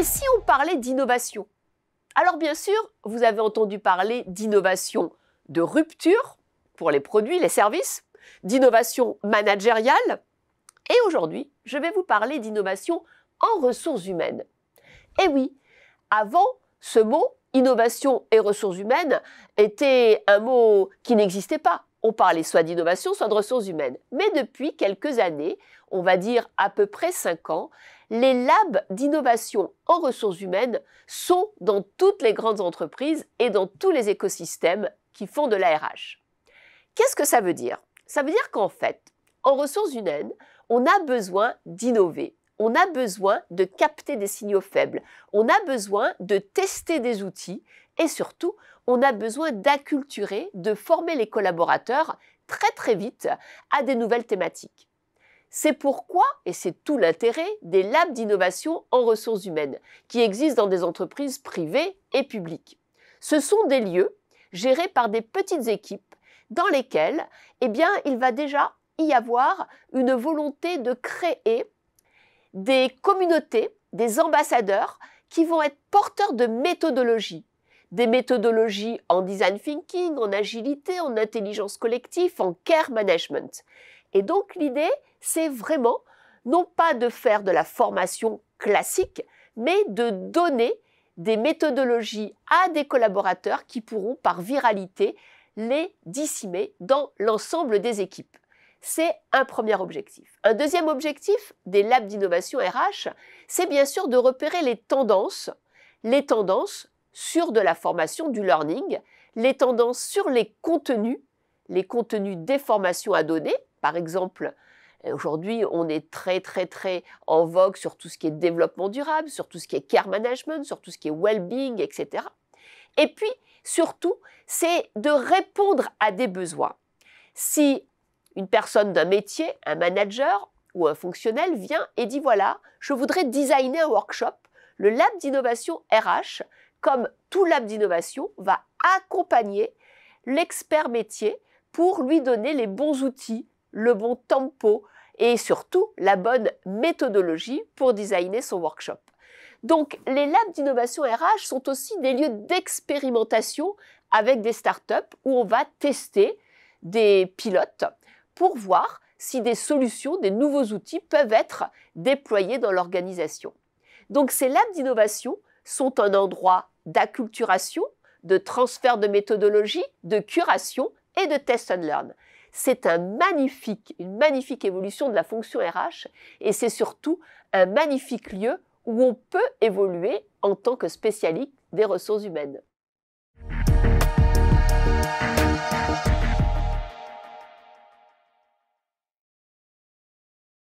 Et si on parlait d'innovation Alors bien sûr, vous avez entendu parler d'innovation de rupture pour les produits, les services, d'innovation managériale, et aujourd'hui, je vais vous parler d'innovation en ressources humaines. Eh oui, avant, ce mot, innovation et ressources humaines, était un mot qui n'existait pas. On parlait soit d'innovation, soit de ressources humaines. Mais depuis quelques années, on va dire à peu près cinq ans, les labs d'innovation en ressources humaines sont dans toutes les grandes entreprises et dans tous les écosystèmes qui font de l'ARH. Qu'est-ce que ça veut dire Ça veut dire qu'en fait, en ressources humaines, on a besoin d'innover on a besoin de capter des signaux faibles, on a besoin de tester des outils et surtout, on a besoin d'acculturer, de former les collaborateurs très très vite à des nouvelles thématiques. C'est pourquoi, et c'est tout l'intérêt, des labs d'innovation en ressources humaines, qui existent dans des entreprises privées et publiques. Ce sont des lieux gérés par des petites équipes dans lesquelles eh bien, il va déjà y avoir une volonté de créer des communautés, des ambassadeurs qui vont être porteurs de méthodologies. Des méthodologies en design thinking, en agilité, en intelligence collective, en care management. Et donc l'idée, c'est vraiment non pas de faire de la formation classique, mais de donner des méthodologies à des collaborateurs qui pourront par viralité les dissimer dans l'ensemble des équipes. C'est un premier objectif. Un deuxième objectif des labs d'innovation RH, c'est bien sûr de repérer les tendances, les tendances sur de la formation, du learning, les tendances sur les contenus, les contenus des formations à donner, par exemple euh, Aujourd'hui, on est très, très, très en vogue sur tout ce qui est développement durable, sur tout ce qui est care management, sur tout ce qui est well-being, etc. Et puis, surtout, c'est de répondre à des besoins. Si une personne d'un métier, un manager ou un fonctionnel vient et dit voilà, je voudrais designer un workshop. Le lab d'innovation RH, comme tout lab d'innovation, va accompagner l'expert métier pour lui donner les bons outils, le bon tempo et surtout la bonne méthodologie pour designer son workshop. Donc les labs d'innovation RH sont aussi des lieux d'expérimentation avec des startups où on va tester des pilotes pour voir si des solutions, des nouveaux outils peuvent être déployés dans l'organisation. Donc ces labs d'innovation sont un endroit d'acculturation, de transfert de méthodologie, de curation et de test and learn. C'est une magnifique évolution de la fonction RH et c'est surtout un magnifique lieu où on peut évoluer en tant que spécialiste des ressources humaines.